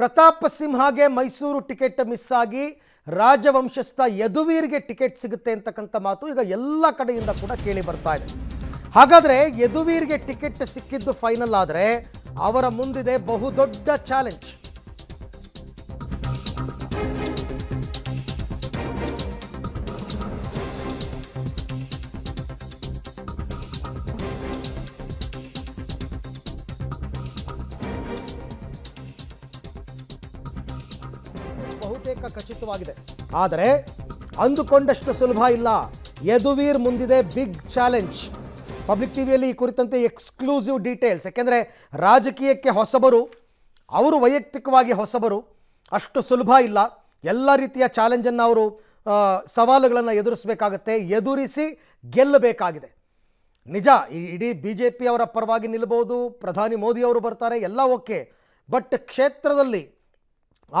ಪ್ರತಾಪ ಸಿಂಹಗೆ Mysuru ticket miss ಆಗಿ ರಾಜವಂಶಸ್ಥ ಯದುವೀರ್ಗೆ ಟಿಕೆಟ್ ಸಿಗುತ್ತೆ ಅಂತಕ್ಕಂಥ ಮಾತು ಈಗ ಎಲ್ಲ ಕಡೆಯಿಂದ ಕೂಡ ಕೇಳಿ ಬರ್ತಾ ಇದೆ ಹಾಗಾದರೆ ಯದುವೀರ್ಗೆ ಟಿಕೆಟ್ ಸಿಕ್ಕಿದ್ದು ಫೈನಲ್ ಆದರೆ ಅವರ ಮುಂದಿದೆ ಬಹುದೊಡ್ಡ ಚಾಲೆಂಜ್ ಬಹುತೇಕ ಖಚಿತವಾಗಿದೆ ಆದರೆ ಅಂದುಕೊಂಡಷ್ಟು ಸುಲಭ ಇಲ್ಲ ಯದುವೀರ್ ಮುಂದಿದೆ ಬಿಗ್ ಚಾಲೆಂಜ್ ಪಬ್ಲಿಕ್ ಟಿವಿಯಲ್ಲಿ ಈ ಕುರಿತಂತೆ ಎಕ್ಸ್ಕ್ಲೂಸಿವ್ ಡೀಟೇಲ್ಸ್ ಯಾಕೆಂದರೆ ರಾಜಕೀಯಕ್ಕೆ ಹೊಸಬರು ಅವರು ವೈಯಕ್ತಿಕವಾಗಿ ಹೊಸಬರು ಅಷ್ಟು ಸುಲಭ ಇಲ್ಲ ಎಲ್ಲ ರೀತಿಯ ಚಾಲೆಂಜನ್ನು ಅವರು ಸವಾಲುಗಳನ್ನು ಎದುರಿಸಬೇಕಾಗತ್ತೆ ಎದುರಿಸಿ ಗೆಲ್ಲಬೇಕಾಗಿದೆ ನಿಜ ಇಡೀ ಬಿ ಜೆ ಪಿ ಅವರ ಪರವಾಗಿ ನಿಲ್ಲಬಹುದು ಪ್ರಧಾನಿ ಮೋದಿ ಅವರು ಬರ್ತಾರೆ ಎಲ್ಲ ಓಕೆ ಬಟ್ ಕ್ಷೇತ್ರದಲ್ಲಿ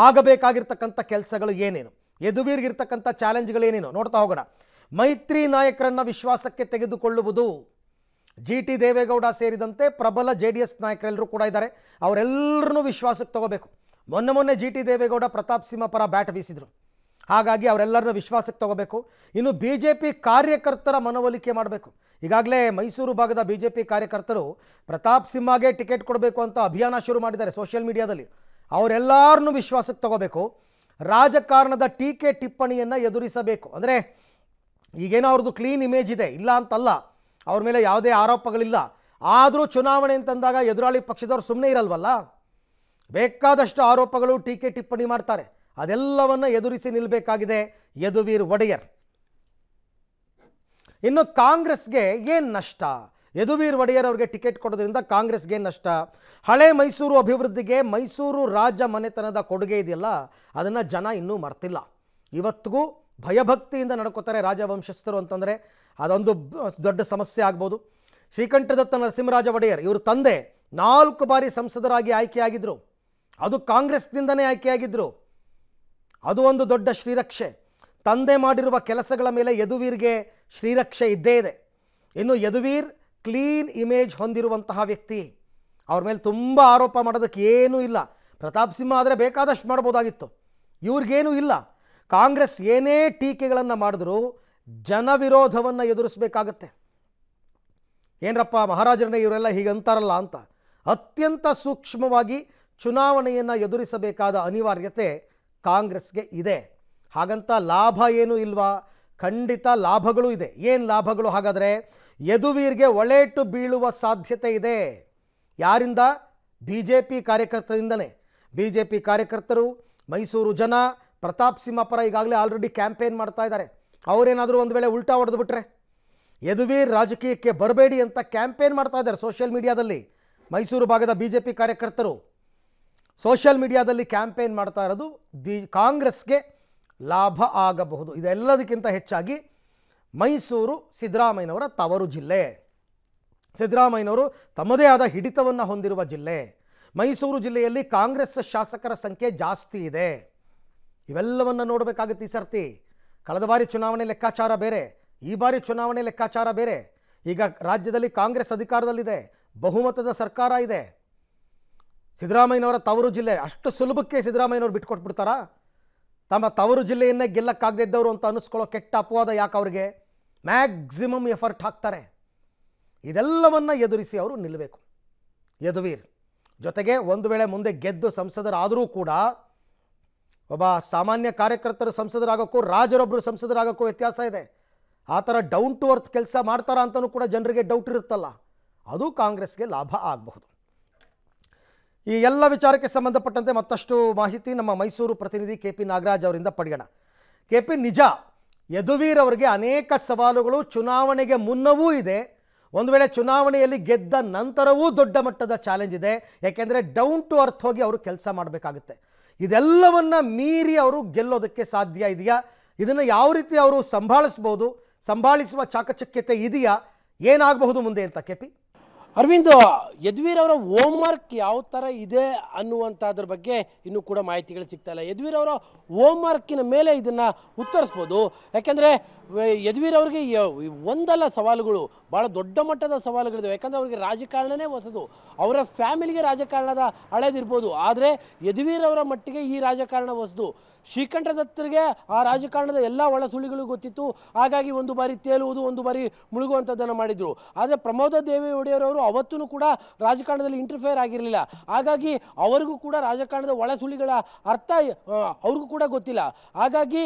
ಆಗಬೇಕಾಗಿರ್ತಕ್ಕಂಥ ಕೆಲಸಗಳು ಏನೇನು ಚಾಲೆಂಜ್ಗಳು ಚಾಲೆಂಜ್ಗಳೇನೇನು ನೋಡ್ತಾ ಹೋಗೋಣ ಮೈತ್ರಿ ನಾಯಕರನ್ನು ವಿಶ್ವಾಸಕ್ಕೆ ತೆಗೆದುಕೊಳ್ಳುವುದು ಜಿ ಟಿ ದೇವೇಗೌಡ ಸೇರಿದಂತೆ ಪ್ರಬಲ ಜೆ ಡಿ ಎಸ್ ನಾಯಕರೆಲ್ಲರೂ ಕೂಡ ಇದ್ದಾರೆ ಅವರೆಲ್ಲರನ್ನೂ ವಿಶ್ವಾಸಕ್ಕೆ ತಗೋಬೇಕು ಮೊನ್ನೆ ಮೊನ್ನೆ ಜಿ ಟಿ ದೇವೇಗೌಡ ಪ್ರತಾಪ್ ಸಿಂಹ ಪರ ಬ್ಯಾಟ್ ಬೀಸಿದರು ಹಾಗಾಗಿ ಅವರೆಲ್ಲರನ್ನೂ ವಿಶ್ವಾಸಕ್ಕೆ ತಗೋಬೇಕು ಇನ್ನು ಬಿ ಜೆ ಪಿ ಕಾರ್ಯಕರ್ತರ ಮನವೊಲಿಕೆ ಮಾಡಬೇಕು ಈಗಾಗಲೇ ಮೈಸೂರು ಭಾಗದ ಬಿ ಜೆ ಪಿ ಕಾರ್ಯಕರ್ತರು ಪ್ರತಾಪ್ ಸಿಂಹಗೆ ಟಿಕೆಟ್ ಕೊಡಬೇಕು ಅಂತ ಅಭಿಯಾನ ಶುರು ಮಾಡಿದ್ದಾರೆ ಸೋಷಿಯಲ್ ಮೀಡಿಯಾದಲ್ಲಿ ಅವರೆಲ್ಲರನ್ನೂ ವಿಶ್ವಾಸಕ್ಕೆ ತಗೋಬೇಕು ರಾಜಕಾರಣದ ಟೀಕೆ ಟಿಪ್ಪಣಿಯನ್ನು ಎದುರಿಸಬೇಕು ಅಂದರೆ ಈಗೇನೋ ಅವ್ರದ್ದು ಕ್ಲೀನ್ ಇಮೇಜ್ ಇದೆ ಇಲ್ಲ ಅಂತಲ್ಲ ಅವ್ರ ಮೇಲೆ ಯಾವುದೇ ಆರೋಪಗಳಿಲ್ಲ ಆದರೂ ಚುನಾವಣೆ ಅಂತಂದಾಗ ಎದುರಾಳಿ ಪಕ್ಷದವರು ಸುಮ್ಮನೆ ಇರಲ್ವಲ್ಲ ಬೇಕಾದಷ್ಟು ಆರೋಪಗಳು ಟೀಕೆ ಟಿಪ್ಪಣಿ ಮಾಡ್ತಾರೆ ಅದೆಲ್ಲವನ್ನು ಎದುರಿಸಿ ನಿಲ್ಲಬೇಕಾಗಿದೆ ಯದುವೀರ್ ಒಡೆಯರ್ ಇನ್ನು ಕಾಂಗ್ರೆಸ್ಗೆ ಏನು ನಷ್ಟ ಯದುವೀರ್ ಒಡೆಯರ್ ಅವರಿಗೆ ಟಿಕೆಟ್ ಕೊಡೋದ್ರಿಂದ ಕಾಂಗ್ರೆಸ್ಗೆ ನಷ್ಟ ಹಳೆ ಮೈಸೂರು ಅಭಿವೃದ್ಧಿಗೆ ಮೈಸೂರು ರಾಜ ಮನೆತನದ ಕೊಡುಗೆ ಇದೆಯಲ್ಲ ಅದನ್ನು ಜನ ಇನ್ನೂ ಮರ್ತಿಲ್ಲ ಇವತ್ತಿಗೂ ಭಯಭಕ್ತಿಯಿಂದ ನಡ್ಕೋತಾರೆ ರಾಜವಂಶಸ್ಥರು ಅಂತಂದರೆ ಅದೊಂದು ದೊಡ್ಡ ಸಮಸ್ಯೆ ಆಗ್ಬೋದು ಶ್ರೀಕಂಠದತ್ತ ನರಸಿಂಹರಾಜ ಒಡೆಯರ್ ಇವರು ತಂದೆ ನಾಲ್ಕು ಬಾರಿ ಸಂಸದರಾಗಿ ಆಯ್ಕೆಯಾಗಿದ್ದರು ಅದು ಕಾಂಗ್ರೆಸ್ನಿಂದನೇ ಆಯ್ಕೆಯಾಗಿದ್ದರು ಅದು ಒಂದು ದೊಡ್ಡ ಶ್ರೀರಕ್ಷೆ ತಂದೆ ಮಾಡಿರುವ ಕೆಲಸಗಳ ಮೇಲೆ ಯದುವೀರ್ಗೆ ಶ್ರೀರಕ್ಷೆ ಇದ್ದೇ ಇದೆ ಇನ್ನು ಯದುವೀರ್ ಕ್ಲೀನ್ ಇಮೇಜ್ ಹೊಂದಿರುವಂತಹ ವ್ಯಕ್ತಿ ಅವ್ರ ಮೇಲೆ ತುಂಬ ಆರೋಪ ಮಾಡೋದಕ್ಕೆ ಏನೂ ಇಲ್ಲ ಪ್ರತಾಪ್ ಸಿಂಹ ಆದರೆ ಬೇಕಾದಷ್ಟು ಮಾಡ್ಬೋದಾಗಿತ್ತು ಇವ್ರಿಗೇನೂ ಇಲ್ಲ ಕಾಂಗ್ರೆಸ್ ಏನೇ ಟೀಕೆಗಳನ್ನು ಮಾಡಿದ್ರೂ ಜನವಿರೋಧವನ್ನು ಎದುರಿಸಬೇಕಾಗತ್ತೆ ಏನರಪ್ಪ ಮಹಾರಾಜರನ್ನ ಇವರೆಲ್ಲ ಹೀಗೆ ಅಂತಾರಲ್ಲ ಅಂತ ಅತ್ಯಂತ ಸೂಕ್ಷ್ಮವಾಗಿ ಚುನಾವಣೆಯನ್ನು ಎದುರಿಸಬೇಕಾದ ಅನಿವಾರ್ಯತೆ ಕಾಂಗ್ರೆಸ್ಗೆ ಇದೆ ಹಾಗಂತ ಲಾಭ ಏನೂ ಇಲ್ವಾ ಖಂಡಿತ ಲಾಭಗಳು ಇದೆ ಏನು ಲಾಭಗಳು ಹಾಗಾದರೆ ಯದುವೀರ್ಗೆ ಒಳೇಟು ಬೀಳುವ ಸಾಧ್ಯತೆ ಇದೆ ಯಾರಿಂದ ಬಿ ಜೆ ಪಿ ಕಾರ್ಯಕರ್ತರಿಂದಲೇ ಬಿ ಜೆ ಪಿ ಕಾರ್ಯಕರ್ತರು ಮೈಸೂರು ಜನ ಪ್ರತಾಪ್ ಸಿಂಹ ಪರ ಈಗಾಗಲೇ ಆಲ್ರೆಡಿ ಕ್ಯಾಂಪೇನ್ ಮಾಡ್ತಾ ಇದ್ದಾರೆ ಅವರೇನಾದರೂ ಒಂದು ವೇಳೆ ಉಲ್ಟಾ ಹೊಡೆದುಬಿಟ್ರೆ ಯದುವೀರ್ ರಾಜಕೀಯಕ್ಕೆ ಬರಬೇಡಿ ಅಂತ ಕ್ಯಾಂಪೇನ್ ಮಾಡ್ತಾ ಇದ್ದಾರೆ ಸೋಷಿಯಲ್ ಮೀಡಿಯಾದಲ್ಲಿ ಮೈಸೂರು ಭಾಗದ ಬಿ ಜೆ ಪಿ ಕಾರ್ಯಕರ್ತರು ಸೋಷಿಯಲ್ ಮೀಡಿಯಾದಲ್ಲಿ ಕ್ಯಾಂಪೇನ್ ಮಾಡ್ತಾ ಇರೋದು ಬಿ ಕಾಂಗ್ರೆಸ್ಗೆ ಲಾಭ ಆಗಬಹುದು ಇದೆಲ್ಲದಕ್ಕಿಂತ ಹೆಚ್ಚಾಗಿ ಮೈಸೂರು ಸಿದ್ದರಾಮಯ್ಯನವರ ತವರು ಜಿಲ್ಲೆ ಸಿದ್ದರಾಮಯ್ಯನವರು ತಮ್ಮದೇ ಆದ ಹಿಡಿತವನ್ನು ಹೊಂದಿರುವ ಜಿಲ್ಲೆ ಮೈಸೂರು ಜಿಲ್ಲೆಯಲ್ಲಿ ಕಾಂಗ್ರೆಸ್ ಶಾಸಕರ ಸಂಖ್ಯೆ ಜಾಸ್ತಿ ಇದೆ ಇವೆಲ್ಲವನ್ನು ನೋಡಬೇಕಾಗುತ್ತೆ ಈ ಸರ್ತಿ ಕಳೆದ ಬಾರಿ ಚುನಾವಣೆ ಲೆಕ್ಕಾಚಾರ ಬೇರೆ ಈ ಬಾರಿ ಚುನಾವಣೆ ಲೆಕ್ಕಾಚಾರ ಬೇರೆ ಈಗ ರಾಜ್ಯದಲ್ಲಿ ಕಾಂಗ್ರೆಸ್ ಅಧಿಕಾರದಲ್ಲಿದೆ ಬಹುಮತದ ಸರ್ಕಾರ ಇದೆ ಸಿದ್ದರಾಮಯ್ಯನವರ ತವರು ಜಿಲ್ಲೆ ಅಷ್ಟು ಸುಲಭಕ್ಕೆ ಸಿದ್ದರಾಮಯ್ಯನವ್ರು ಬಿಟ್ಕೊಟ್ಬಿಡ್ತಾರಾ ತಮ್ಮ ತವರು ಜಿಲ್ಲೆಯನ್ನೇ ಇದ್ದವರು ಅಂತ ಅನಿಸ್ಕೊಳ್ಳೋ ಕೆಟ್ಟ ಅಪವಾದ ಯಾಕೆ ಅವ್ರಿಗೆ ಮ್ಯಾಕ್ಸಿಮಮ್ ಎಫರ್ಟ್ ಹಾಕ್ತಾರೆ ಇದೆಲ್ಲವನ್ನು ಎದುರಿಸಿ ಅವರು ನಿಲ್ಲಬೇಕು ಯದುವೀರ್ ಜೊತೆಗೆ ಒಂದು ವೇಳೆ ಮುಂದೆ ಗೆದ್ದು ಸಂಸದರಾದರೂ ಕೂಡ ಒಬ್ಬ ಸಾಮಾನ್ಯ ಕಾರ್ಯಕರ್ತರು ಸಂಸದರಾಗೋಕ್ಕೂ ರಾಜರೊಬ್ಬರು ಸಂಸದರಾಗೋಕ್ಕೂ ವ್ಯತ್ಯಾಸ ಇದೆ ಆ ಥರ ಡೌನ್ ಟು ಅರ್ತ್ ಕೆಲಸ ಮಾಡ್ತಾರಾ ಅಂತಲೂ ಕೂಡ ಜನರಿಗೆ ಡೌಟ್ ಇರುತ್ತಲ್ಲ ಅದು ಕಾಂಗ್ರೆಸ್ಗೆ ಲಾಭ ಆಗಬಹುದು ಈ ಎಲ್ಲ ವಿಚಾರಕ್ಕೆ ಸಂಬಂಧಪಟ್ಟಂತೆ ಮತ್ತಷ್ಟು ಮಾಹಿತಿ ನಮ್ಮ ಮೈಸೂರು ಪ್ರತಿನಿಧಿ ಕೆ ಪಿ ನಾಗರಾಜ್ ಅವರಿಂದ ಪಡೆಯೋಣ ಕೆ ಪಿ ನಿಜ ಯದುವೀರ್ ಅವರಿಗೆ ಅನೇಕ ಸವಾಲುಗಳು ಚುನಾವಣೆಗೆ ಮುನ್ನವೂ ಇದೆ ಒಂದು ವೇಳೆ ಚುನಾವಣೆಯಲ್ಲಿ ಗೆದ್ದ ನಂತರವೂ ದೊಡ್ಡ ಮಟ್ಟದ ಚಾಲೆಂಜ್ ಇದೆ ಯಾಕೆಂದರೆ ಡೌನ್ ಟು ಅರ್ಥ್ ಹೋಗಿ ಅವರು ಕೆಲಸ ಮಾಡಬೇಕಾಗುತ್ತೆ ಇದೆಲ್ಲವನ್ನು ಮೀರಿ ಅವರು ಗೆಲ್ಲೋದಕ್ಕೆ ಸಾಧ್ಯ ಇದೆಯಾ ಇದನ್ನು ಯಾವ ರೀತಿ ಅವರು ಸಂಭಾಳಿಸ್ಬೋದು ಸಂಭಾಳಿಸುವ ಚಾಕಚಕ್ಯತೆ ಇದೆಯಾ ಏನಾಗಬಹುದು ಮುಂದೆ ಅಂತ ಕೆಪಿ ಅರವಿಂದ್ ಯದುವೀರ್ ಅವರ ವರ್ಕ್ ಯಾವ ಥರ ಇದೆ ಅನ್ನುವಂಥದ್ರ ಬಗ್ಗೆ ಇನ್ನೂ ಕೂಡ ಮಾಹಿತಿಗಳು ಸಿಗ್ತಾ ಇಲ್ಲ ಯದುವೀರ್ ಅವರ ವರ್ಕಿನ ಮೇಲೆ ಇದನ್ನು ಉತ್ತರಿಸ್ಬೋದು ಯಾಕೆಂದರೆ ಯದುವೀರ್ ಅವರಿಗೆ ಒಂದಲ್ಲ ಸವಾಲುಗಳು ಭಾಳ ದೊಡ್ಡ ಮಟ್ಟದ ಸವಾಲುಗಳಿದೆ ಯಾಕಂದರೆ ಅವರಿಗೆ ರಾಜಕಾರಣನೇ ಹೊಸದು ಅವರ ಫ್ಯಾಮಿಲಿಗೆ ರಾಜಕಾರಣದ ಹಳೇದಿರ್ಬೋದು ಆದರೆ ಯದುವೀರ್ ಅವರ ಮಟ್ಟಿಗೆ ಈ ರಾಜಕಾರಣ ಹೊಸದು ಶ್ರೀಕಂಠದತ್ತರಿಗೆ ಆ ರಾಜಕಾರಣದ ಎಲ್ಲ ಒಳಸುಳಿಗಳು ಗೊತ್ತಿತ್ತು ಹಾಗಾಗಿ ಒಂದು ಬಾರಿ ತೇಲುವುದು ಒಂದು ಬಾರಿ ಮುಳುಗುವಂಥದ್ದನ್ನು ಮಾಡಿದರು ಆದರೆ ಪ್ರಮೋದ ಒಡೆಯರವರು ಅವತ್ತೂ ಕೂಡ ರಾಜಕಾರಣದಲ್ಲಿ ಇಂಟರ್ಫೇರ್ ಆಗಿರಲಿಲ್ಲ ಹಾಗಾಗಿ ಅವರಿಗೂ ಕೂಡ ರಾಜಕಾರಣದ ಒಳಸುಳಿಗಳ ಅರ್ಥ ಅವ್ರಿಗೂ ಕೂಡ ಗೊತ್ತಿಲ್ಲ ಹಾಗಾಗಿ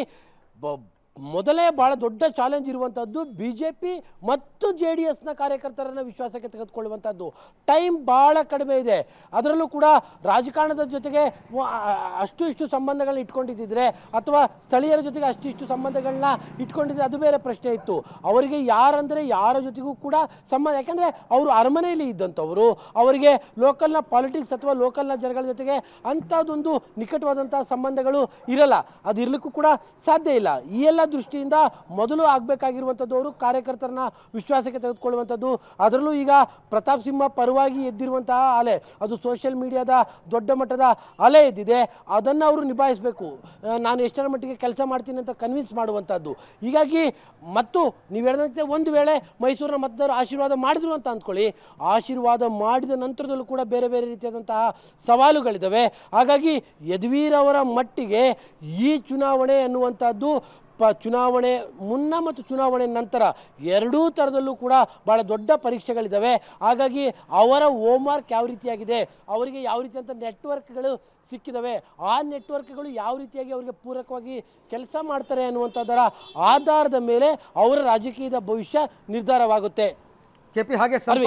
ಮೊದಲೇ ಭಾಳ ದೊಡ್ಡ ಚಾಲೆಂಜ್ ಇರುವಂಥದ್ದು ಬಿ ಜೆ ಪಿ ಮತ್ತು ಜೆ ಡಿ ಎಸ್ನ ಕಾರ್ಯಕರ್ತರನ್ನು ವಿಶ್ವಾಸಕ್ಕೆ ತೆಗೆದುಕೊಳ್ಳುವಂಥದ್ದು ಟೈಮ್ ಭಾಳ ಕಡಿಮೆ ಇದೆ ಅದರಲ್ಲೂ ಕೂಡ ರಾಜಕಾರಣದ ಜೊತೆಗೆ ಅಷ್ಟು ಇಷ್ಟು ಸಂಬಂಧಗಳನ್ನ ಇಟ್ಕೊಂಡಿದ್ದಿದ್ರೆ ಅಥವಾ ಸ್ಥಳೀಯರ ಜೊತೆಗೆ ಅಷ್ಟಿಷ್ಟು ಸಂಬಂಧಗಳನ್ನ ಇಟ್ಕೊಂಡಿದ್ರೆ ಅದು ಬೇರೆ ಪ್ರಶ್ನೆ ಇತ್ತು ಅವರಿಗೆ ಯಾರಂದರೆ ಯಾರ ಜೊತೆಗೂ ಕೂಡ ಸಂಬಂಧ ಯಾಕೆಂದರೆ ಅವರು ಅರಮನೆಯಲ್ಲಿ ಇದ್ದಂಥವರು ಅವರಿಗೆ ಲೋಕಲ್ನ ಪಾಲಿಟಿಕ್ಸ್ ಅಥವಾ ಲೋಕಲ್ನ ಜನಗಳ ಜೊತೆಗೆ ಅಂಥದ್ದೊಂದು ನಿಕಟವಾದಂಥ ಸಂಬಂಧಗಳು ಇರಲ್ಲ ಅದು ಇರಲಿಕ್ಕೂ ಕೂಡ ಸಾಧ್ಯ ಇಲ್ಲ ಈ ಎಲ್ಲ ದೃಷ್ಟಿಯಿಂದ ಮೊದಲು ಆಗಬೇಕಾಗಿರುವಂಥದ್ದು ಅವರು ಕಾರ್ಯಕರ್ತರನ್ನ ವಿಶ್ವಾಸಕ್ಕೆ ತೆಗೆದುಕೊಳ್ಳುವಂಥದ್ದು ಅದರಲ್ಲೂ ಈಗ ಪ್ರತಾಪ್ ಸಿಂಹ ಪರವಾಗಿ ಎದ್ದಿರುವಂತಹ ಅಲೆ ಅದು ಸೋಷಿಯಲ್ ಮೀಡಿಯಾದ ದೊಡ್ಡ ಮಟ್ಟದ ಅಲೆ ಎದ್ದಿದೆ ಅದನ್ನು ಅವರು ನಿಭಾಯಿಸಬೇಕು ನಾನು ಎಷ್ಟರ ಮಟ್ಟಿಗೆ ಕೆಲಸ ಮಾಡ್ತೀನಿ ಅಂತ ಕನ್ವಿನ್ಸ್ ಮಾಡುವಂಥದ್ದು ಹೀಗಾಗಿ ಮತ್ತು ನೀವು ಹೇಳಿದಂತೆ ಒಂದು ವೇಳೆ ಮೈಸೂರಿನ ಮತದಾರರು ಆಶೀರ್ವಾದ ಮಾಡಿದ್ರು ಅಂತ ಅಂದ್ಕೊಳ್ಳಿ ಆಶೀರ್ವಾದ ಮಾಡಿದ ನಂತರದಲ್ಲೂ ಕೂಡ ಬೇರೆ ಬೇರೆ ರೀತಿಯಾದಂತಹ ಸವಾಲುಗಳಿದ್ದಾವೆ ಹಾಗಾಗಿ ಯದುವೀರ್ ಅವರ ಮಟ್ಟಿಗೆ ಈ ಚುನಾವಣೆ ಅನ್ನುವಂಥದ್ದು ಪ ಚುನಾವಣೆ ಮುನ್ನ ಮತ್ತು ಚುನಾವಣೆ ನಂತರ ಎರಡೂ ಥರದಲ್ಲೂ ಕೂಡ ಭಾಳ ದೊಡ್ಡ ಪರೀಕ್ಷೆಗಳಿದ್ದಾವೆ ಹಾಗಾಗಿ ಅವರ ಹೋಮ್ವರ್ಕ್ ಯಾವ ರೀತಿಯಾಗಿದೆ ಅವರಿಗೆ ಯಾವ ರೀತಿಯಂಥ ನೆಟ್ವರ್ಕ್ಗಳು ಸಿಕ್ಕಿದವೆ ಆ ನೆಟ್ವರ್ಕ್ಗಳು ಯಾವ ರೀತಿಯಾಗಿ ಅವರಿಗೆ ಪೂರಕವಾಗಿ ಕೆಲಸ ಮಾಡ್ತಾರೆ ಅನ್ನುವಂಥದ್ದರ ಆಧಾರದ ಮೇಲೆ ಅವರ ರಾಜಕೀಯದ ಭವಿಷ್ಯ ನಿರ್ಧಾರವಾಗುತ್ತೆ ಕೆ ಪಿ ಹಾಗೆ